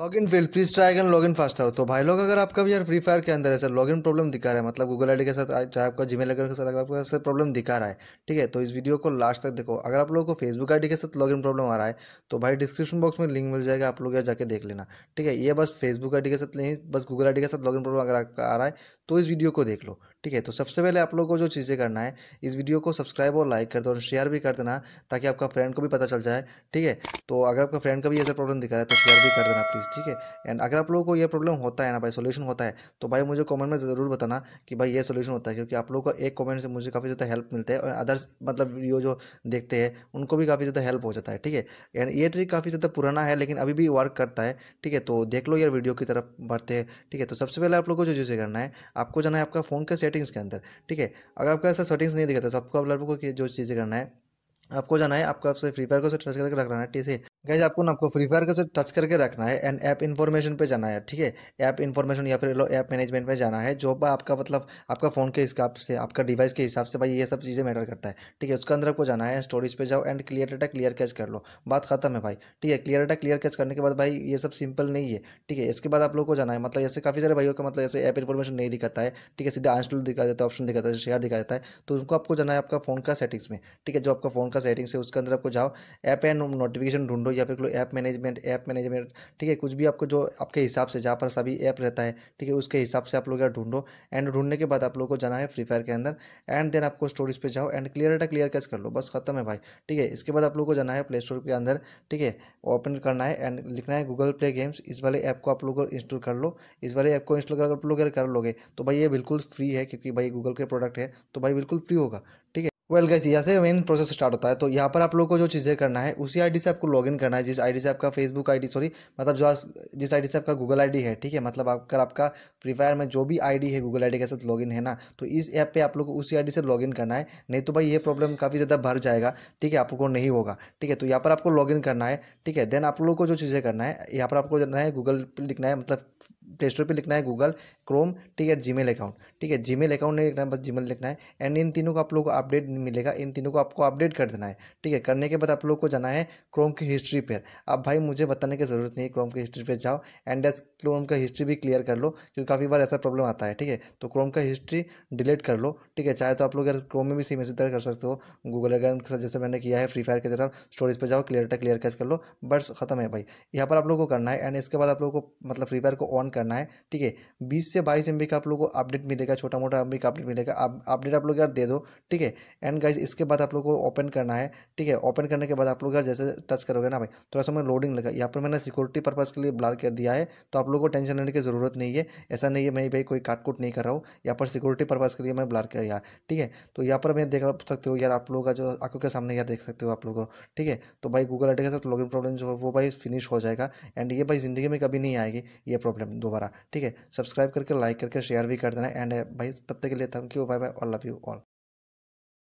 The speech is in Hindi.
log in field please try can log in fast आओ तो भाई लोग अगर आपका भी यार फ्री फायर के अंदर है सर लॉग इन प्रॉब्लम दिखा रहा है मतलब गूगल आईडी के साथ चाहे आपका जीमेल अकाउंट के साथ अगर आपका सर प्रॉब्लम दिखा रहा है ठीक है तो इस वीडियो को लास्ट तक देखो अगर आप लोगों को फेसबुक आईडी के साथ लॉग इन प्रॉब्लम आ रहा है तो भाई डिस्क्रिप्शन बॉक्स में लिंक मिल जाएगा आप लोग यार जाकर देख लेना ठीक है ये बस फेसबुक आई के साथ नहीं बस गूगल आई के साथ लॉग इन प्रॉब्लम अगर आपका आ रहा है तो इस वीडियो को देख लो ठीक है तो सबसे पहले आप लोग को जो चीज़ें करना है इस वीडियो को सब्सक्राइब और लाइक कर दो और शेयर भी कर देना ताकि आपका फ्रेंड को भी पता चल जाए ठीक है तो अगर आपका फ्रेंड का भी ऐसा प्रॉब्लम दिखा रहा है तो शेयर भी कर देना प्लीज़ चीज़ ठीक है एंड अगर आप लोगों को ये प्रॉब्लम होता है ना भाई सोल्यूशन होता है तो भाई मुझे कमेंट में ज़रूर बताना कि भाई ये सोल्यूशन होता है क्योंकि आप लोगों का एक कमेंट से मुझे काफ़ी ज़्यादा हेल्प मिलता है और अदर्स मतलब वीडियो जो देखते हैं उनको भी काफ़ी ज़्यादा हेल्प हो जाता है ठीक है एंड ये ट्रिक काफ़ी ज़्यादा पुराना है लेकिन अभी भी वर्क करता है ठीक है तो देख लो यार वीडियो की तरफ बढ़ते हैं ठीक है तो सबसे पहले आप लोग को जो चीज़ें करना है आपको जाना है आपका फ़ोन के सेटिंग्स के अंदर ठीक है अगर आपका ऐसा सेटिंग्स नहीं दिखाता तो आपको आप लोगों को जो चीज़ें करना है आपको जाना है आपको आपसे फ्री फायर को से टच करके रखना है ठीक है गैस आपको ना आपको फ्री फायर को से टच करके रखना है एंड ऐप इन्फॉर्मेशन पे जाना है ठीक है ऐप इन्फॉर्मेशन या फिर ऐप मैनेजमेंट पे जाना है जो आपका मतलब आपका फ़ोन के हिसाब से आपका डिवाइस के हिसाब से भाई ये सब चीज़ें मैटर करता है ठीक है उसके अंदर आपको जाना है स्टोरेज पर जाओ and clear data clear cache कर लो बात खत्म है भाई ठीक है क्लियर डाटा क्लियर कैच करने के बाद भाई ये सब सिंपल नहीं है ठीक है इसके बाद आप लोग को जाना है मतलब ऐसे काफ़ी सारे भाइयों का मतलब ऐसे ऐप इन्फॉर्मेशन नहीं दिखाता है ठीक है सीधा आंस्टॉल दिखा देता है ऑप्शन दिखाता है शेयर दिखा देता है तो उनको आपको जाना है आपका फ़ोन का सेटिंग्स में ठीक है जो आपका फ़ोन का सेटिंग्स है उसके अंदर आपको जाओ ऐप एंड नोटिफिकेशन ढूंढो या फिर ऐप मैनेजमेंट ऐप मैनेजमेंट ठीक है कुछ भी आपको जो आपके हिसाब से जहाँ पर सभी ऐप रहता है ठीक है उसके हिसाब से आप लोग यहाँ ढूंढो एंड ढूंढने के बाद आप लोग को जाना है फ्री फायर के अंदर एंड देन आपको स्टोरेज पर जाओ and clear data clear cache कर लो बस खत्म है भाई ठीक है इसके बाद आप लोग को जाना है प्ले स्टोर के अंदर ठीक है ओपन करना है एंड लिखना है गूगल प्ले गेम्स इस वाले ऐप को आप लोग इंस्टॉल कर लो इस वाले ऐप को इंस्टॉल कर आप लोग कर लोगे तो भाई ये बिल्कुल फ्री है क्योंकि भाई गूगल के प्रोडक्ट है तो भाई बिल्कुल फ्री होगा ठीक है वेल गैस यहाँ से मेन प्रोसेस स्टार्ट होता है तो यहाँ पर आप लोग को जो चीज़ें करना है उसी आईडी से आपको लॉगिन करना है जिस आईडी से आपका फेसबुक आईडी सॉरी मतलब जो जिस आईडी से आपका गूगल आईडी है ठीक है मतलब अगर आपका फ्री फायर में जो भी आईडी है गूगल आईडी के साथ लॉगिन है ना तो इस ऐप पर आप लोग को उसी डी से लॉगिन करना है नहीं तो भाई ये प्रॉब्लम काफ़ी ज़्यादा भर जाएगा ठीक है आप को नहीं होगा ठीक है तो यहाँ पर आपको लॉगिन करना है ठीक है देन आप लोग को जो चीज़ें करना है यहाँ पर आपको जाना है गूगल लिखना है मतलब प्ले स्टोर पर लिखना है गूगल क्रोम ठीक है जी मेल अकाउंट ठीक है जी मेल अकाउंट नहीं लिखना है बस जी मेल लिखना है एंड इन तीनों को आप लोग को अपडेट मिलेगा इन तीनों को आपको अपडेट कर देना है ठीक है करने के बाद आप लोग को जाना है क्रोम की हिस्ट्री पर अब भाई मुझे बताने की ज़रूरत नहीं है क्रोम की हिस्ट्री पर जाओ एंड एस क्रोम का हिस्ट्री भी क्लियर कर लो क्योंकि काफ़ी बार ऐसा प्रॉब्लम आता है ठीक है तो क्रोम का हिस्ट्री डिलीट कर लो ठीक है चाहे तो आप लोग अगर क्रोम में भी सेम इसी तरह कर सकते हो गूगल अकाउंट के साथ जैसे मैंने किया है फ्री फायर के तरफ स्टोरेज पर जाओ क्लियर क्लियर कैच कर लो बस खत्म है भाई यहाँ पर आप लोग को करना है एंड इसके बाद आप लोग को मतलब फ्री फायर को ऑन करना है ठीक है बीस से बाईस एम का आप लोग को अपडेट मिलेगा छोटा मोटा एम का अपडेट मिलेगा अपडेट आप, लोग यार दे दो ठीक है एंड गाइज इसके बाद आप लोग को ओपन करना है ठीक है ओपन करने के बाद आप लोग यार जैसे टच करोगे ना भाई थोड़ा सा मैं लोडिंग लगा यहाँ पर मैंने सिक्योरिटी पर्पज़ के लिए ब्लार कर दिया है तो आप लोग को टेंशन लेने की ज़रूरत नहीं है ऐसा नहीं है मैं भाई कोई काटकूट नहीं कर रहा हूँ यहाँ पर सिक्योरिटी पर्पज़ के लिए मैं ब्लार कर दिया ठीक है तो यहाँ पर मैं देख सकते हो यार आप लोग का जो आंखों के सामने यार देख सकते हो आप को ठीक है तो भाई गूगल आई के साथ लॉगिन प्रॉब्लम जो है वो भाई फिनिश हो जाएगा एंड ये भाई ज़िंदगी में कभी नहीं आएगी ये प्रॉब्लम दोबारा ठीक है सब्सक्राइब करके लाइक करके शेयर भी कर देना एंड भाई तब तक के लिए thank you bye bye all love you all